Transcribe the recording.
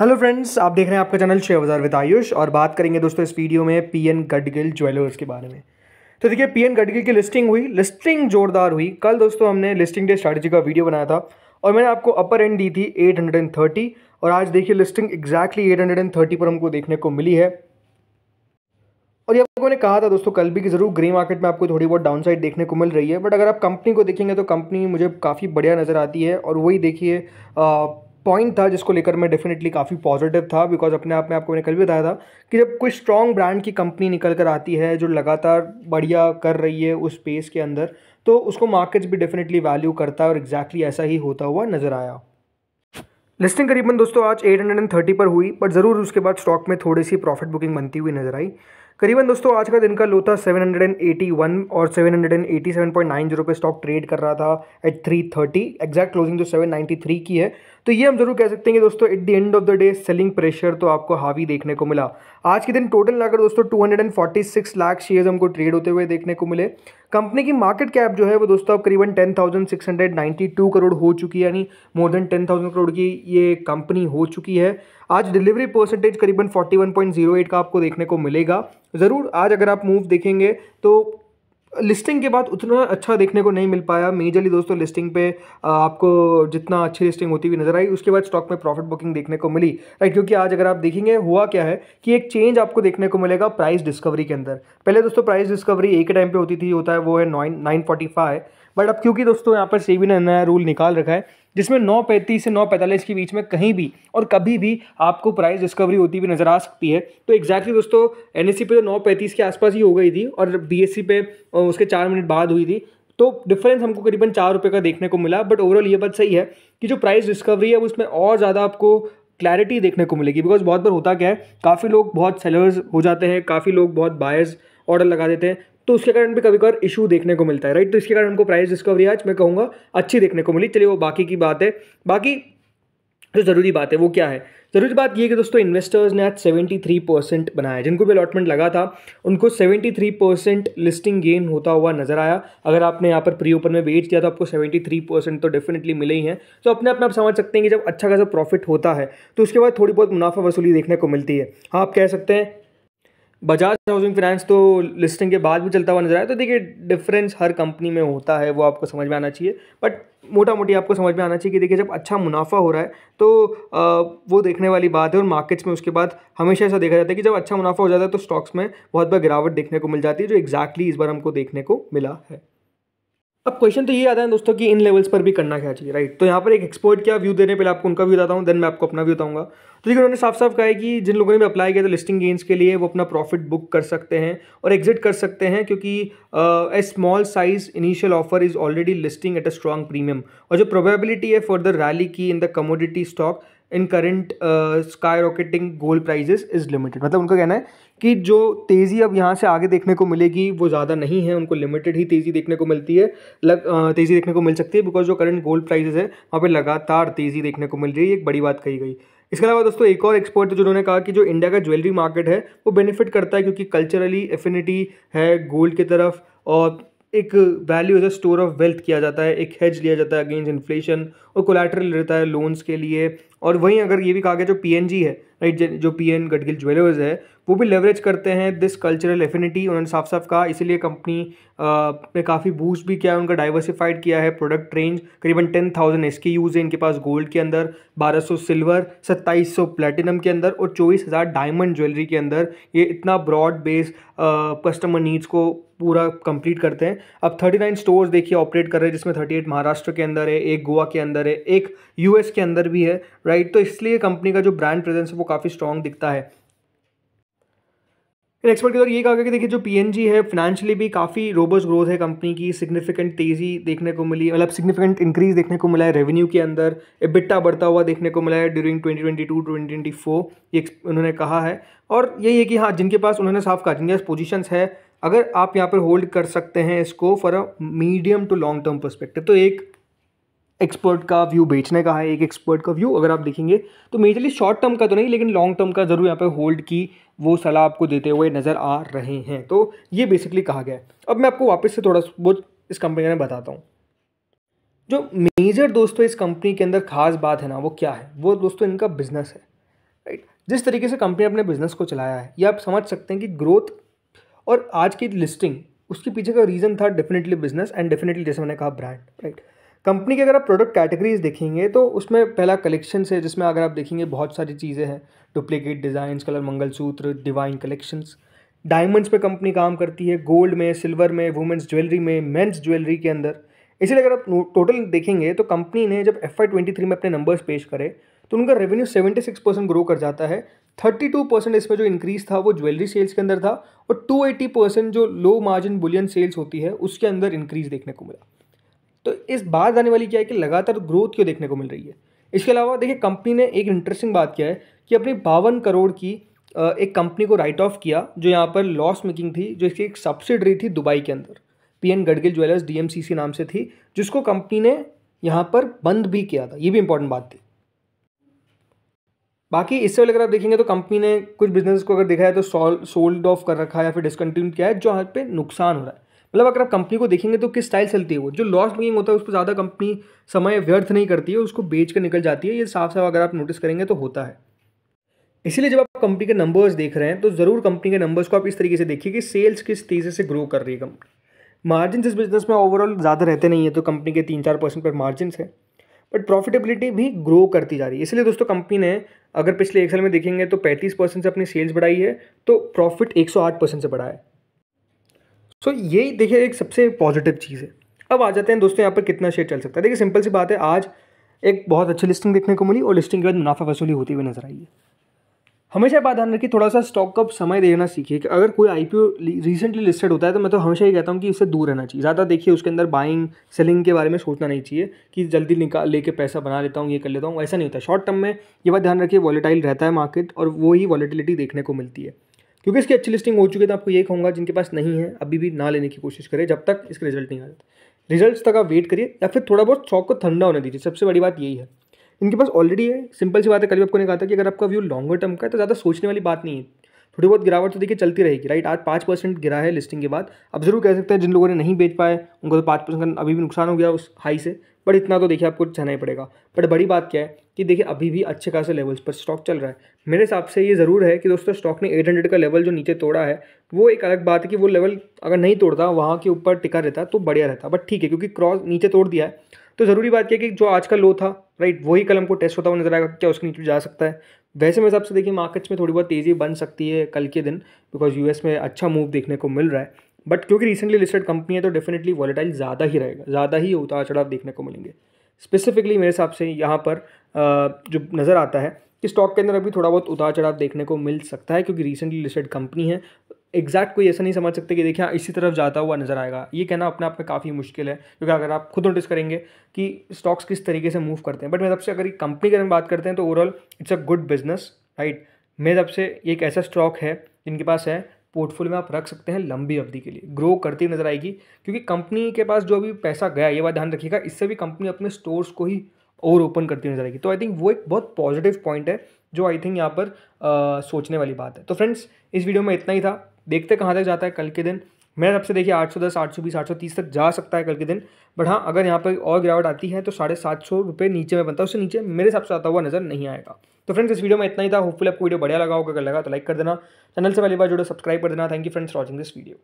Hello friends आप देख रहे हैं आपका चैनल शेयर बाजार विद आयुष और बात करेंगे दोस्तों इस वीडियो में पी एन गडगिल ज्वेलर्स के बारे में तो देखिए पी एन गडगिल की लिस्टिंग हुई लिस्टिंग जोरदार हुई कल दोस्तों हमने लिस्टिंग डे स्ट्रेटजी का वीडियो बनाया था और मैंने आपको अपर एंड दी थी थर्टी और आज देखिए लिस्टिंग एग्जैक्टली थर्टी पर हमको देखने को मिली है और ये आपको मैंने कहा था दोस्तों कल भी कि ज़रूर ग्रे मार्केट में आपको थोड़ी बहुत डाउन साइड देखने को मिल रही है बट अगर आप कंपनी को देखेंगे तो कंपनी मुझे काफ़ी बढ़िया नज़र आती है और वही देखिए पॉइंट था जिसको लेकर मैं डेफिनेटली काफ़ी पॉजिटिव था बिकॉज अपने आप में आपको मैंने कल भी बताया था कि जब कोई स्ट्रॉन्ग ब्रांड की कंपनी निकल कर आती है जो लगातार बढ़िया कर रही है उस स्पेस के अंदर तो उसको मार्केट्स भी डेफिनेटली वैल्यू करता है और एग्जैक्टली exactly ऐसा ही होता हुआ नज़र आया लिस्टिंग करीबन दोस्तों आज 830 पर हुई बट ज़रूर उसके बाद स्टॉक में थोड़ी सी प्रॉफिट बुकिंग बनती हुई नज़र आई करीबन दोस्तों आज का दिन का लो था 781 और 787.90 पे स्टॉक ट्रेड कर रहा था एट 330 एग्जैक्ट क्लोजिंग जो 793 की है तो ये हम जरूर कह सकते हैं कि दोस्तों at the end of the day selling pressure तो आपको हावी देखने को मिला आज के दिन टोटल लाकर दोस्तों 246 लाख शेयर्स हमको ट्रेड होते हुए देखने को मिले कंपनी की मार्केट कैप जो है वो दोस्तों अब करीबन 10,692 करोड़ हो चुकी है यानी मोर देन 10,000 करोड़ की ये कंपनी हो चुकी है आज डिलीवरी परसेंटेज करीबन 41.08 का आपको देखने को मिलेगा ज़रूर आज अगर आप मूव देखेंगे तो लिस्टिंग के बाद उतना अच्छा देखने को नहीं मिल पाया मेजरली दोस्तों लिस्टिंग पे आपको जितना अच्छी लिस्टिंग होती हुई नजर आई उसके बाद स्टॉक में प्रॉफिट बुकिंग देखने को मिली राइट क्योंकि आज अगर आप देखेंगे हुआ क्या है कि एक चेंज आपको देखने को मिलेगा प्राइस डिस्कवरी के अंदर पहले दोस्तों प्राइस डिस्कवरी एक टाइम पर होती थी होता है वो है नाइन नाइन बट अब क्योंकि दोस्तों यहाँ पर सेवी ने नया रूल निकाल रखा है जिसमें नौ पैंतीस से नौ पैंतालीस के बीच में कहीं भी और कभी भी आपको प्राइस डिस्कवरी होती हुई नज़र आ सकती है तो एक्जैक्टली दोस्तों एन पे तो नौ पैंतीस के आसपास ही हो गई थी और बी पे उसके चार मिनट बाद हुई थी तो डिफरेंस हमको करीबन चार रुपये का देखने को मिला बट ओवरऑल ये बात सही है कि जो प्राइस डिस्कवरी है उसमें और ज़्यादा आपको क्लैरिटी देखने को मिलेगी बिकॉज बहुत बार होता क्या है काफ़ी लोग बहुत सेलर्स हो जाते हैं काफ़ी लोग बहुत बायर्स ऑर्डर लगा देते हैं तो उसके कारण भी कभी कभार इशू देखने को मिलता है राइट तो इसके कारण हमको प्राइस डिस्कवरी आज मैं कहूँगा अच्छी देखने को मिली चलिए वो बाकी की बात है बाकी जो ज़रूरी बात है वो क्या है ज़रूरी बात ये कि दोस्तों इन्वेस्टर्स ने आज 73 परसेंट बनाया जिनको भी अलॉटमेंट लगा था उनको 73 परसेंट लिस्टिंग गेन होता हुआ नजर आया अगर आपने यहाँ पर प्री ओपन में बेच दिया तो आपको 73 परसेंट तो डेफिनेटली मिले ही हैं तो अपने अपने आप समझ सकते हैं कि जब अच्छा खासा प्रॉफिट होता है तो उसके बाद थोड़ी बहुत मुनाफा वसूली देखने को मिलती है हाँ आप कह सकते हैं बजाज हाउसिंग फाइनेंस तो लिस्टिंग के बाद भी चलता हुआ नजर आया तो देखिए डिफरेंस हर कंपनी में होता है वो आपको समझ में आना चाहिए बट मोटा मोटी आपको समझ में आना चाहिए कि देखिए जब अच्छा मुनाफा हो रहा है तो आ, वो देखने वाली बात है और मार्केट्स में उसके बाद हमेशा ऐसा देखा जाता है कि जब अच्छा मुनाफा हो जाता है तो स्टॉक्स में बहुत बार गिरावट देखने को मिल जाती है जो एक्जैक्टली exactly इस बार हमको देखने को मिला है अब क्वेश्चन तो ये आता है दोस्तों कि इन लेवल्स पर भी करना क्या चाहिए राइट तो यहाँ पर एक एक्सपर्ट क्या व्यू देने पहले आपको उनका व्यू बताता हूँ देन मैं आपको अपना व्यू बताऊँगा तो देखिए उन्होंने साफ साफ कहा है कि जिन लोगों ने भी अप्लाई किया था लिस्टिंग गेंस के लिए वो अपना प्रॉफिट बुक कर सकते हैं और एग्जिट कर सकते हैं क्योंकि a small size initial offer is already listing at a strong premium और जो प्रोबेबिलिटी है फॉर द रैली की in the commodity stock in current skyrocketing gold prices is limited मतलब उनका कहना है कि जो तेज़ी अब यहाँ से आगे देखने को मिलेगी वो ज़्यादा नहीं है उनको लिमिटेड ही तेज़ी देखने को मिलती है लग uh, तेज़ी देखने को मिल सकती है बिकॉज जो करंट गोल्ड प्राइजेस है वहाँ पर लगातार तेज़ी देखने को मिल रही है एक बड़ी बात कही गई इसके अलावा दोस्तों एक और एक्सपर्ट जिन्होंने कहा कि जो इंडिया का ज्वेलरी मार्केट है वो बेनिफिट करता है क्योंकि कल्चरली एफिनिटी है गोल्ड की तरफ और एक value is a store of wealth किया जाता है एक हेज लिया जाता है अगेंस्ट इन्फ्लेशन और कोलेट्रल रहता है लोन्स के लिए और वहीं अगर ये भी कहा गया जो पी है राइट जो पी एन गडगिल ज्वेलर्स है वो भी लेवरेज करते हैं दिस कल्चरल एफिनिटी उन्होंने साफ साफ कहा इसीलिए कंपनी ने काफ़ी बूस्ट भी किया है उनका डाइवर्सिफाइड किया है प्रोडक्ट रेंज करीबन ten thousand S K Us है इनके पास गोल्ड के अंदर बारह सौ सिल्वर सत्ताईस सौ प्लेटिनम के अंदर और चौबीस हज़ार डायमंड ज्वेलरी के अंदर ये इतना ब्रॉड बेस कस्टमर नीड्स को पूरा कंप्लीट करते हैं अब थर्टी नाइन स्टोर्स देखिए ऑपरेट कर रहे हैं जिसमें थर्टी एट महाराष्ट्र के अंदर है एक गोवा के अंदर है एक यूएस के अंदर भी है राइट तो इसलिए कंपनी का जो ब्रांड प्रेजेंस है वो काफ़ी स्ट्रॉन्ग दिखता है नेक्स्ट एक्सपर्ट के तौर ये कहा गया कि देखिए जो पीएनजी है फाइनेंशियली भी काफ़ी रोबस्ट ग्रोथ है कंपनी की सिग्निफिकेंट तेज़ी देखने को मिली मतलब सिग्निफिकेंट इंक्रीज देखने को मिला है रेवेन्यू के अंदर एबिट्टा बढ़ता हुआ देखने को मिला है ड्यूरिंग 2022 2024 ये उन्होंने कहा है और यही है कि हाँ जिनके पास उन्होंने साफ कहा जिनके पास पोजिशन है अगर आप यहाँ पर होल्ड कर सकते हैं इसको for a medium to long term perspective तो एक एक्सपर्ट का व्यू बेचने का है एक एक्सपर्ट का व्यू अगर आप देखेंगे तो मेजरली शॉर्ट टर्म का तो नहीं लेकिन लॉन्ग टर्म का ज़रूर यहाँ पे होल्ड की वो सलाह आपको देते हुए नज़र आ रहे हैं तो ये बेसिकली कहा गया है अब मैं आपको वापस से थोड़ा बहुत इस कंपनी में बताता हूँ जो मेजर दोस्तों इस कंपनी के अंदर खास बात है ना वो क्या है वो दोस्तों इनका बिजनेस है राइट जिस तरीके से कंपनी अपने बिजनेस को चलाया है ये आप समझ सकते हैं कि ग्रोथ और आज की लिस्टिंग उसके पीछे का रीज़न था डेफिनेटली बिजनेस एंड डेफिनेटली जैसे मैंने कहा ब्रांड राइट right? कंपनी के अगर आप प्रोडक्ट कैटेगरीज देखेंगे तो उसमें पहला कलेक्शंस है जिसमें अगर आप देखेंगे बहुत सारी चीज़ें हैं duplicate designs colour mangalsutra divine collections diamonds पे कंपनी काम करती है गोल्ड में सिल्वर में वुमेंस ज्वेलरी में मेंस ज्वेलरी के अंदर इसीलिए अगर आप टोटल देखेंगे तो कंपनी ने जब एफ आई में अपने नंबर्स पेश करे तो उनका रेवेन्यू सेवेंटी परसेंट ग्रो कर जाता है थर्टी टू परसेंट इसमें जो इंक्रीज था वो ज्वेलरी सेल्स के अंदर था और टू एटी परसेंट जो लो मार्जिन बुलियन सेल्स होती है उसके अंदर इंक्रीज देखने को मिला तो इस बात आने वाली क्या है कि लगातार ग्रोथ क्यों देखने को मिल रही है इसके अलावा देखिए कंपनी ने एक इंटरेस्टिंग बात किया है कि अपनी बावन करोड़ की एक कंपनी को राइट ऑफ किया जो यहाँ पर लॉस मेकिंग थी जो इसकी एक सब्सिडरी थी दुबई के अंदर पी एन गडगिल ज्वेलर्स डी नाम से थी जिसको कंपनी ने यहाँ पर बंद भी किया था ये भी इंपॉर्टेंट बात थी बाकी इससे अगर आप देखेंगे तो कंपनी ने कुछ बिजनेस को अगर देखा है तो सोल्ड ऑफ कर रखा है या फिर डिसकंटिन्यू किया है जो यहाँ पे नुकसान हो रहा है मतलब अगर आप कंपनी को देखेंगे तो किस स्टाइल चलती है वो जो लॉस मेकिंग होता है उसको ज़्यादा कंपनी समय व्यर्थ नहीं करती है उसको बेच कर निकल जाती है ये साफ साफ अगर आप नोटिस करेंगे तो होता है इसीलिए जब आप कंपनी के नंबर्स देख रहे हैं तो ज़रूर कंपनी के नंबर्स को आप इस तरीके से देखिए कि सेल्स किस तेज़ी से ग्रो कर रही है कंपनी मार्जिन इस बिज़नेस में ओवरऑल ज़्यादा रहते नहीं है तो कंपनी के तीन चार परसेंट पर मार्जिन है बट प्रॉफिटेबिलिटी भी ग्रो करती जा रही है इसलिए दोस्तों कंपनी ने अगर पिछले एक साल में देखेंगे तो 35 परसेंट से अपनी सेल्स बढ़ाई है तो प्रॉफिट 108 परसेंट से बढ़ा है सो so, ये देखिए एक सबसे पॉजिटिव चीज़ है अब आ जाते हैं दोस्तों यहाँ पर कितना शेयर चल सकता है देखिए सिंपल सी बात है आज एक बहुत अच्छी लिस्टिंग देखने को मिली और लिस्टिंग के बाद मुनाफा वसूली होती हुई नजर आई है हमेशा बात ध्यान रखिए थोड़ा सा स्टॉक का समय देना सीखिए कि अगर कोई आई रिसेंटली लिस्टेड होता है तो मैं तो हमेशा ये कहता हूँ कि इससे दूर रहना चाहिए ज़्यादा देखिए उसके अंदर बाइंग सेलिंग के बारे में सोचना नहीं चाहिए कि जल्दी निकाल लेके पैसा बना लेता हूँ ये कर लेता हूँ ऐसा नहीं होता शॉर्ट टर्म में ये बात ध्यान रखिए वॉलीटाइल रहता है मार्केट और वही वॉलीटिलिटी देखने को मिलती है क्योंकि इसकी अच्छी लिस्टिंग हो चुकी है तो आपको ये कहूँगा जिनके पास नहीं है अभी भी ना लेने की कोशिश करें जब तक इसका रिजल्ट नहीं आ जाता रिजल्ट तक आप वेट करिए या फिर थोड़ा बहुत स्टॉक को ठंडा होने दीजिए सबसे बड़ी बात यही है इनके पास ऑलरेडी है सिंपल सी बात है कभी आपको नहीं कहा था कि अगर आपका व्यू लॉन्गर टर्म का है तो ज़्यादा सोचने वाली बात नहीं है थोड़ी बहुत गिरावट तो देखिए चलती रहेगी राइट आज पाँच परसेंट गिरा है लिस्टिंग के बाद अब जरूर कह सकते हैं जिन लोगों ने नहीं बेच पाए उनको तो पाँच परसेंट अभी भी नुकसान हो गया उस हाई से बट इतना तो देखिए आपको जाना ही पड़ेगा बट बड़ी बात क्या है कि देखिए अभी भी अच्छे खासे लेवल्स पर स्टॉक चल रहा है मेरे हिसाब से ये ज़रूर है कि दोस्तों स्टॉक ने 800 का लेवल जो नीचे तोड़ा है वो एक अलग बात है कि वो लेवल अगर नहीं तोड़ता वहाँ के ऊपर टिका रहता तो बढ़िया रहता बट ठीक है क्योंकि क्रॉस नीचे तोड़ दिया है तो ज़रूरी बात क्या है कि जो आज का लो था राइट वही कलम को टेस्ट होता हुआ नजर आएगा क्या उसके नीचे जा सकता है वैसे मेरे हिसाब से देखिए मार्केट्स में थोड़ी बहुत तेज़ी बन सकती है कल के दिन बिकॉज यूएस में अच्छा मूव देखने को मिल रहा है बट क्योंकि रिसेंटली लिस्टेड कंपनी है तो डेफिनेटली वॉलेटाइल ज़्यादा ही रहेगा ज़्यादा ही उतार चढ़ाव देखने को मिलेंगे स्पेसिफिकली मेरे हिसाब से यहाँ पर जो नज़र आता है कि स्टॉक के अंदर अभी थोड़ा बहुत उतार चढ़ाव देखने को मिल सकता है क्योंकि रिसेंटली लिस्टेड कंपनी है एग्जैक्ट कोई ऐसा नहीं समझ सकते कि देखिए हाँ इसी तरफ जाता हुआ नज़र आएगा ये कहना अपने आप में काफ़ी मुश्किल है क्योंकि अगर आप खुद नोटिस करेंगे कि स्टॉक्स किस तरीके से मूव करते हैं बट मेरे सबसे अगर कंपनी की हम बात करते हैं तो overall it's a good business right मेरे सबसे एक ऐसा स्टॉक है जिनके पास है पोर्टफोलियो में आप रख सकते हैं लंबी अवधि के लिए ग्रो करती नजर आएगी क्योंकि कंपनी के पास जो अभी पैसा गया ये बात ध्यान रखिएगा इससे भी कंपनी अपने स्टोर्स को ही और ओपन करती नजर आएगी तो आई थिंक वो एक बहुत पॉजिटिव पॉइंट है जो आई थिंक यहाँ पर आ, सोचने वाली बात है तो फ्रेंड्स इस वीडियो में इतना ही था देखते कहाँ तक जाता है कल के दिन मेरे तब से देखिए आठ सौ दस आठ सौ बीस आठ सौ तीस तक जा सकता है कल के दिन बट हाँ अगर यहाँ पर और गिरावट आती है तो साढ़े सात सौ रुपये नीचे में बनता है उससे नीचे मेरे हिसाब से आता हुआ नजर नहीं आएगा तो फ्रेंड्स इस वीडियो में इतना ही था होपफुल आपको वीडियो बढ़िया लगा होगा अगर लगा तो लाइक कर देना चैनल से पहली बार जुड़े सब्सक्राइब कर देना thank you friends watching this video